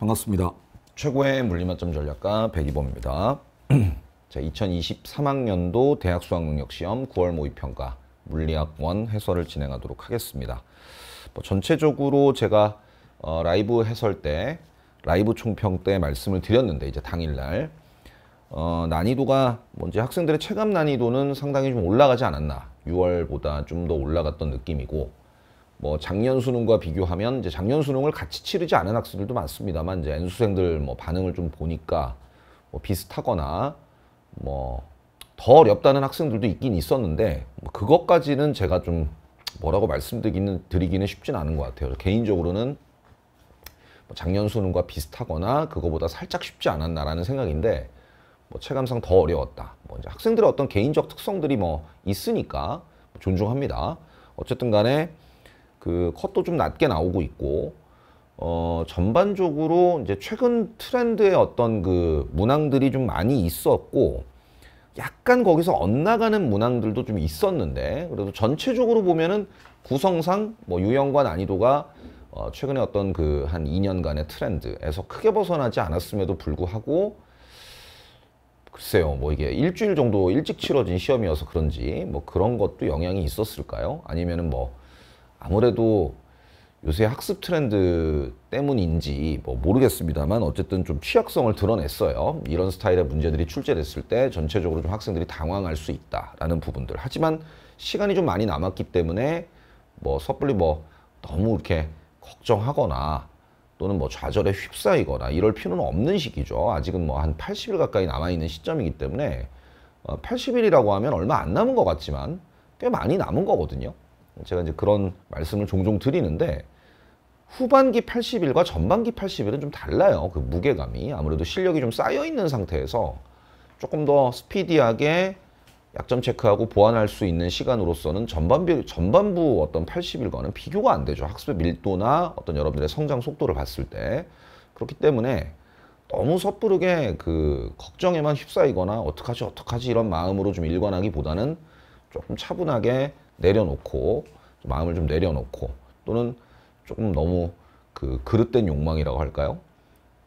반갑습니다. 최고의 물리만점 전략가 백이범입니다. 자, 2023학년도 대학 수학 능력 시험 9월 모의 평가 물리학원 해설을 진행하도록 하겠습니다. 뭐 전체적으로 제가 어, 라이브 해설 때 라이브 총평 때 말씀을 드렸는데 이제 당일날 어, 난이도가 뭔지 뭐 학생들의 체감 난이도는 상당히 좀 올라가지 않았나 6월보다 좀 더 올라갔던 느낌이고 뭐 작년 수능과 비교하면 이제 작년 수능을 같이 치르지 않은 학생들도 많습니다만 이제 N수생들 뭐 반응을 좀 보니까 뭐 비슷하거나 뭐 더 어렵다는 학생들도 있긴 있었는데 뭐 그것까지는 제가 좀 뭐라고 말씀드리기는 드리기는 쉽진 않은 것 같아요. 개인적으로는 뭐 작년 수능과 비슷하거나 그거보다 살짝 쉽지 않았나라는 생각인데 뭐 체감상 더 어려웠다. 뭐 이제 학생들의 어떤 개인적 특성들이 뭐 있으니까 뭐 존중합니다. 어쨌든 간에 그 컷도 좀 낮게 나오고 있고 어, 전반적으로 이제 최근 트렌드의 어떤 그 문항들이 좀 많이 있었고 약간 거기서 엇나가는 문항들도 좀 있었는데 그래도 전체적으로 보면은 구성상 뭐 유형과 난이도가 어, 최근에 어떤 그 한 2년간의 트렌드에서 크게 벗어나지 않았음에도 불구하고 글쎄요 뭐 이게 일주일 정도 일찍 치러진 시험이어서 그런지 뭐 그런 것도 영향이 있었을까요? 아니면은 뭐 아무래도 요새 학습 트렌드 때문인지 뭐 모르겠습니다만 어쨌든 좀 취약성을 드러냈어요. 이런 스타일의 문제들이 출제됐을 때 전체적으로 좀 학생들이 당황할 수 있다라는 부분들. 하지만 시간이 좀 많이 남았기 때문에 뭐 섣불리 뭐 너무 이렇게 걱정하거나 또는 뭐 좌절에 휩싸이거나 이럴 필요는 없는 시기죠. 아직은 뭐 한 80일 가까이 남아있는 시점이기 때문에 80일이라고 어, 하면 얼마 안 남은 것 같지만 꽤 많이 남은 거거든요. 제가 이제 그런 말씀을 종종 드리는데 후반기 80일과 전반기 80일은 좀 달라요. 그 무게감이 아무래도 실력이 좀 쌓여 있는 상태에서 조금 더 스피디하게 약점 체크하고 보완할 수 있는 시간으로서는 전반비, 전반부 어떤 80일과는 비교가 안 되죠. 학습의 밀도나 어떤 여러분들의 성장 속도를 봤을 때. 그렇기 때문에 너무 섣부르게 그 걱정에만 휩싸이거나 어떡하지, 어떡하지 이런 마음으로 좀 일관하기보다는 조금 차분하게 내려놓고 마음을 좀 내려놓고 또는 조금 너무 그 그릇된 욕망이라고 할까요?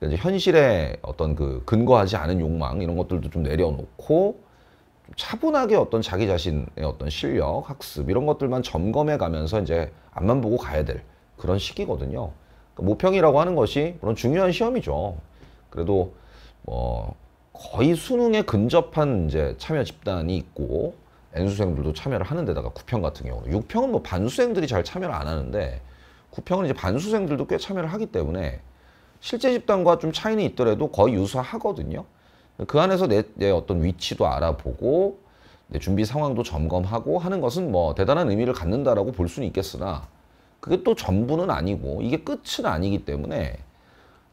이제 현실에 어떤 그 근거하지 않은 욕망 이런 것들도 좀 내려놓고 좀 차분하게 어떤 자기 자신의 어떤 실력, 학습 이런 것들만 점검해 가면서 이제 앞만 보고 가야 될 그런 시기거든요. 그러니까 모평이라고 하는 것이 물론 중요한 시험이죠. 그래도 뭐 거의 수능에 근접한 이제 참여 집단이 있고 N수생들도 참여를 하는 데다가 9평 같은 경우는 6평은 뭐 반수생들이 잘 참여를 안 하는데 9평은 이제 반수생들도 꽤 참여를 하기 때문에 실제 집단과 좀 차이는 있더라도 거의 유사하거든요. 그 안에서 내, 내 어떤 위치도 알아보고 내 준비 상황도 점검하고 하는 것은 뭐 대단한 의미를 갖는다라고 볼 수는 있겠으나 그게 또 전부는 아니고 이게 끝은 아니기 때문에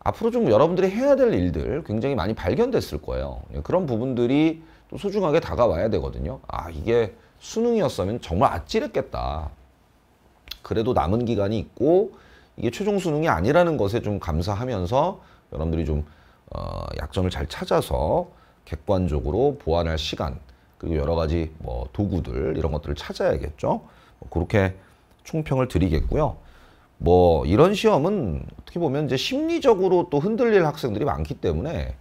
앞으로 좀 여러분들이 해야 될 일들 굉장히 많이 발견됐을 거예요. 그런 부분들이 또 소중하게 다가와야 되거든요. 아 이게 수능이었으면 정말 아찔했겠다. 그래도 남은 기간이 있고 이게 최종 수능이 아니라는 것에 좀 감사하면서 여러분들이 좀 어, 약점을 잘 찾아서 객관적으로 보완할 시간 그리고 여러 가지 뭐 도구들 이런 것들을 찾아야겠죠. 뭐 그렇게 총평을 드리겠고요. 뭐 이런 시험은 어떻게 보면 이제 심리적으로 또 흔들릴 학생들이 많기 때문에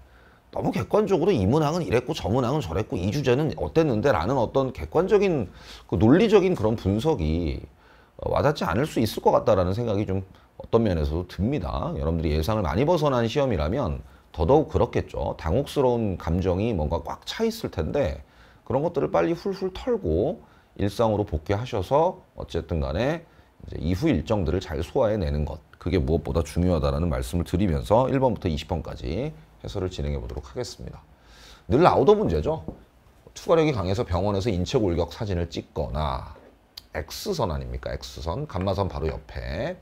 너무 객관적으로 이 문항은 이랬고 저 문항은 저랬고 이 주제는 어땠는데 라는 어떤 객관적인 그 논리적인 그런 분석이 어, 와닿지 않을 수 있을 것 같다라는 생각이 좀 어떤 면에서도 듭니다. 여러분들이 예상을 많이 벗어난 시험이라면 더더욱 그렇겠죠. 당혹스러운 감정이 뭔가 꽉 차 있을 텐데 그런 것들을 빨리 훌훌 털고 일상으로 복귀하셔서 어쨌든 간에 이후 일정들을 잘 소화해내는 것 그게 무엇보다 중요하다라는 말씀을 드리면서 1번부터 20번까지 해설을 진행해 보도록 하겠습니다. 늘 나오던 문제죠. 투과력이 강해서 병원에서 인체 골격 사진을 찍거나 X선 아닙니까? X선, 감마선 바로 옆에.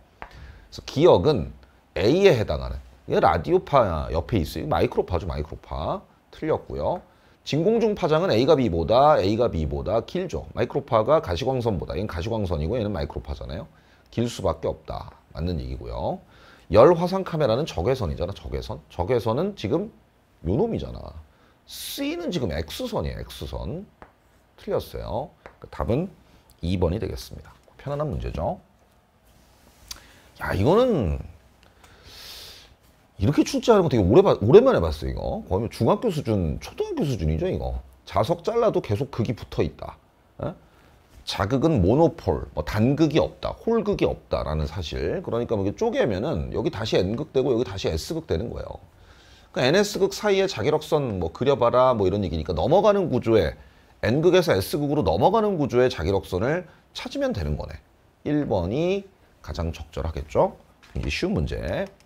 그래서 기억은 A에 해당하는 이게 라디오파 옆에 있어요. 마이크로파죠, 마이크로파. 틀렸고요. 진공중 파장은 A가 B보다 A가 B보다 길죠. 마이크로파가 가시광선보다 얘는 가시광선이고 얘는 마이크로파잖아요. 길 수밖에 없다. 맞는 얘기고요. 열 화상 카메라는 적외선이잖아. 적외선. 적외선은 지금 요놈이잖아. C는 지금 X선이에요. X선. 틀렸어요. 그 답은 2번이 되겠습니다. 편안한 문제죠. 야, 이거는 이렇게 출제하는 거 되게 오래 바, 오랜만에 봤어 요 이거. 거의 뭐 중학교 수준, 초등학교 수준이죠 이거. 자석 잘라도 계속 극이 붙어 있다. 어? 자극은 모노폴, 뭐 단극이 없다, 홀극이 없다라는 사실. 그러니까 뭐 이게 쪼개면은 여기 다시 N극 되고 여기 다시 S극 되는 거예요. 그니까 NS극 사이에 자기력선 뭐 그려봐라 뭐 이런 얘기니까 넘어가는 구조에 N극에서 S극으로 넘어가는 구조에 자기력선을 찾으면 되는 거네. 1번이 가장 적절하겠죠? 굉장히 쉬운 문제.